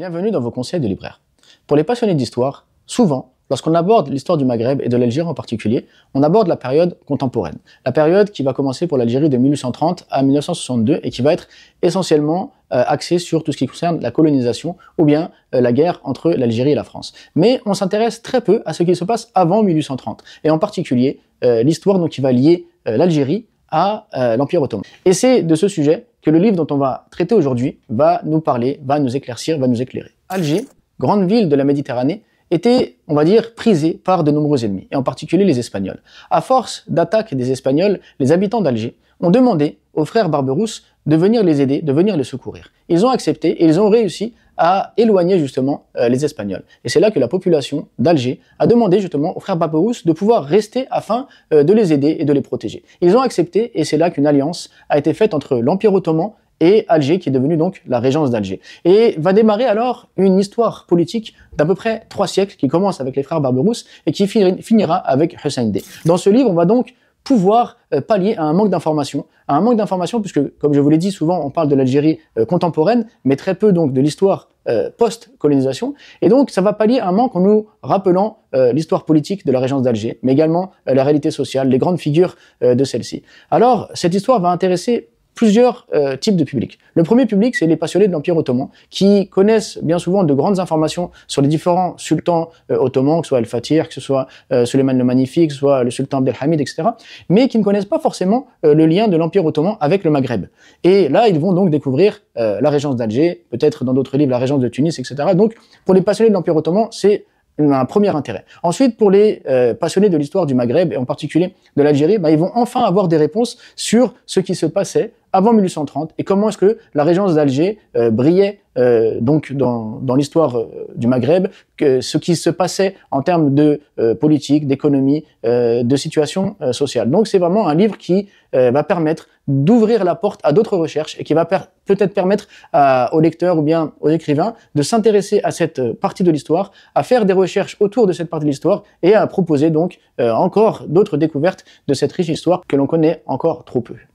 Bienvenue dans vos conseils de libraire. Pour les passionnés d'histoire, souvent, lorsqu'on aborde l'histoire du Maghreb et de l'Algérie en particulier, on aborde la période contemporaine. La période qui va commencer pour l'Algérie de 1830 à 1962 et qui va être essentiellement euh, axée sur tout ce qui concerne la colonisation ou bien euh, la guerre entre l'Algérie et la France. Mais on s'intéresse très peu à ce qui se passe avant 1830 et en particulier euh, l'histoire qui va lier l'Algérie à l'Empire ottoman. Et c'est de ce sujet que le livre dont on va traiter aujourd'hui va nous parler, va nous éclaircir, va nous éclairer. Alger, grande ville de la Méditerranée, était, on va dire, prisée par de nombreux ennemis, et en particulier les Espagnols. À force d'attaques des Espagnols, les habitants d'Alger ont demandé aux frères Barberousse de venir les aider, de venir les secourir. Ils ont accepté et ils ont réussi à éloigner justement euh, les Espagnols. Et c'est là que la population d'Alger a demandé justement aux frères Barberousse de pouvoir rester afin euh, de les aider et de les protéger. Ils ont accepté et c'est là qu'une alliance a été faite entre l'Empire ottoman et Alger, qui est devenue donc la régence d'Alger. Et va démarrer alors une histoire politique d'à peu près trois siècles, qui commence avec les frères Barberousse et qui finira avec Hussein D. Dans ce livre, on va donc pouvoir euh, pallier à un manque d'informations, à un manque d'informations puisque, comme je vous l'ai dit, souvent on parle de l'Algérie contemporaine, mais très peu donc de l'histoire euh, post-colonisation. Et donc, ça va pallier un manque en nous rappelant euh, l'histoire politique de la régence d'Alger, mais également euh, la réalité sociale, les grandes figures de celle-ci. Alors, cette histoire va intéresser plusieurs euh, types de publics. Le premier public, c'est les passionnés de l'Empire ottoman, qui connaissent bien souvent de grandes informations sur les différents sultans euh, ottomans, que ce soit Al-Fatir, que ce soit euh, Suleiman le Magnifique, que ce soit le sultan Abdelhamid, etc., mais qui ne connaissent pas forcément euh, le lien de l'Empire ottoman avec le Maghreb. Et là, ils vont donc découvrir la régence d'Alger, peut-être dans d'autres livres la régence de Tunis, etc. Donc, pour les passionnés de l'Empire ottoman, c'est un premier intérêt. Ensuite, pour les passionnés de l'histoire du Maghreb et en particulier de l'Algérie, bah, ils vont enfin avoir des réponses sur ce qui se passait avant 1830 et comment est-ce que la régence d'Alger euh, brillait euh, donc dans, dans l'histoire euh, du Maghreb, que ce qui se passait en termes de politique, d'économie, de situation sociale. Donc c'est vraiment un livre qui va permettre d'ouvrir la porte à d'autres recherches et qui va peut-être permettre aux lecteurs ou bien aux écrivains de s'intéresser à cette partie de l'histoire, à faire des recherches autour de cette partie de l'histoire et à proposer donc encore d'autres découvertes de cette riche histoire que l'on connaît encore trop peu.